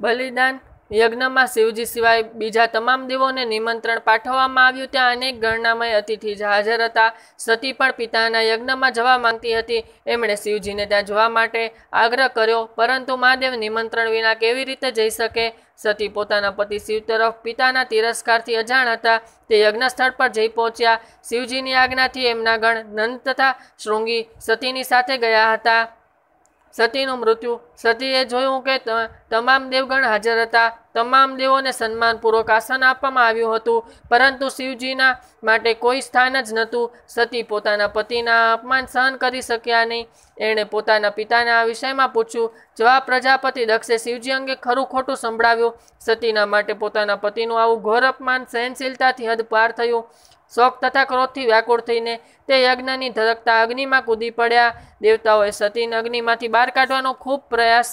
બલિદાન યજ્ઞમાં શિવજી સિવાય બીજા તમામ દેવોને નિમંત્રણ પાઠવવામાં આવ્યું ત્યાં અનેક ગણનામય અતિથિ હાજર હતા સતી પણ પિતાના યજ્ઞમાં જવા માંગતી હતી એમણે શિવજીને ત્યાં જવા માટે આગ્રહ કર્યો પરંતુ મહાદેવ નિમંત્રણ વિના કેવી રીતે જઈ શકે સતી પોતાના પતિ શિવ તરફ પિતાના તિરસ્કારથી અજાણ હતા તે યજ્ઞ સ્થળ પર જઈ પહોંચ્યા શિવજીની આજ્ઞાથી એમના ગણ નંદ તથા શૃંગી સતીની સાથે ગયા હતા સતીનું મૃત્યુ સતીએ જોયું કે તમામ દેવગણ હાજર હતા તમામ દેવોને સન્માનપૂર્વક આસન આપવામાં આવ્યું હતું પરંતુ શિવજીના માટે કોઈ સ્થાન જ નહોતું સતી પોતાના પતિના અપમાન સહન કરી શક્યા નહીં એણે પોતાના પિતાના આ વિષયમાં પૂછ્યું જવાબ પ્રજાપતિ દક્ષે શિવજી અંગે ખરું ખોટું સંભળાવ્યું સતીના માટે પોતાના પતિનું આવું ઘોર અપમાન સહનશીલતાથી હદ પાર થયું શોક તથા ક્રોધથી વ્યાકુળ થઈને તે યજ્ઞની ધરકતા અગ્નિમાં કૂદી પડ્યા દેવતાઓએ સતીન અગ્નિમાંથી બહાર કાઢવાનો ખૂબ પ્રયાસ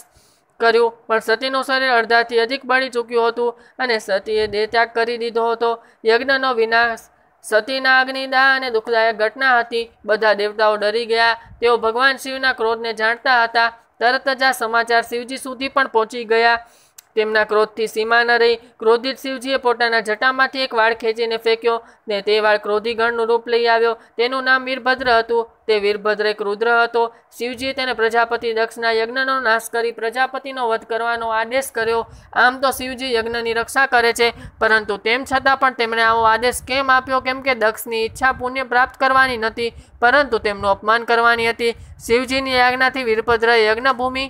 કર્યો પણ સતીનું શરીર અડધાથી અધિક બળી ચૂક્યું હતું અને સતીએ દેહ ત્યાગ કરી દીધો હતો યજ્ઞનો વિનાશ સતીના અગ્નિદાહ અને દુઃખદાયક ઘટના હતી બધા દેવતાઓ ડરી ગયા તેઓ ભગવાન શિવના ક્રોધને જાણતા હતા તરત જ આ સમાચાર શિવજી સુધી પણ પહોંચી ગયા તેમના ક્રોધથી સીમા ન રહી ક્રોધિત શિવજીએ પોતાના જટામાંથી એક વાળ ખેંચીને ફેંક્યો ને તે વાળ ક્રોધી ગણનું રૂપ લઈ આવ્યો તેનું નામ વીરભદ્ર હતું તે વીરભદ્ર એક રુદ્ર હતો શિવજીએ તેને પ્રજાપતિ દક્ષના યજ્ઞનો નાશ કરી પ્રજાપતિનો વધ કરવાનો આદેશ કર્યો આમ તો શિવજી યજ્ઞની રક્ષા કરે છે પરંતુ તેમ છતાં પણ તેમણે આવો આદેશ કેમ આપ્યો કેમ કે દક્ષની ઈચ્છા પુણ્ય પ્રાપ્ત કરવાની નથી પરંતુ તેમનું અપમાન કરવાની હતી શિવજીની આજ્ઞાથી વીરભદ્રએ યજ્ઞભૂમિ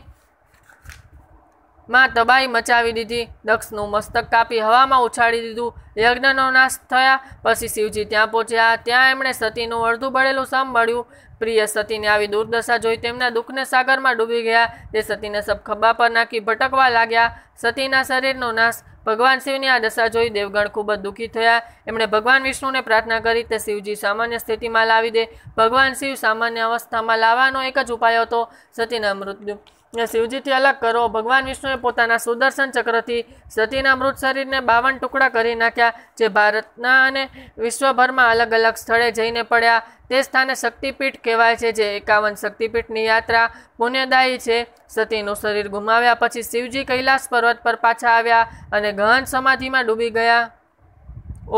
માં તબાહી મચાવી દીધી દક્ષનું મસ્તક કાપી હવામાં ઉછાળી દીધું યજ્ઞનો નાશ થયા પછી શિવજી ત્યાં પહોંચ્યા ત્યાં એમણે સતીનું અડધું બળેલું સમ મળ્યું પ્રિય સતીને આવી દુર્દશા જોઈ તેમના દુઃખને સાગરમાં ડૂબી ગયા તે સતીને સબ ખભા પર નાખી ભટકવા લાગ્યા સતીના શરીરનો નાશ ભગવાન શિવની આ દશા જોઈ દેવગણ ખૂબ જ દુઃખી થયા એમણે ભગવાન વિષ્ણુને પ્રાર્થના કરી તે શિવજી સામાન્ય સ્થિતિમાં લાવી દે ભગવાન શિવ સામાન્ય અવસ્થામાં લાવવાનો એક જ ઉપાય હતો સતીના મૃત્યુ શિવજીથી અલગ કરો ભગવાન વિષ્ણુએ પોતાના સુદર્શન ચક્રથી સતીના મૃત શરીરને બાવન ટુકડા કરી નાખ્યા જે ભારતના અને વિશ્વભરમાં અલગ અલગ સ્થળે જઈને પડ્યા તે સ્થાને શક્તિપીઠ કહેવાય છે જે એકાવન શક્તિપીઠની યાત્રા પુણ્યદાયી છે સતીનું શરીર ગુમાવ્યા પછી શિવજી કૈલાસ પર્વત પર પાછા આવ્યા અને ગહન સમાધિમાં ડૂબી ગયા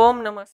ઓમ નમસ્કાર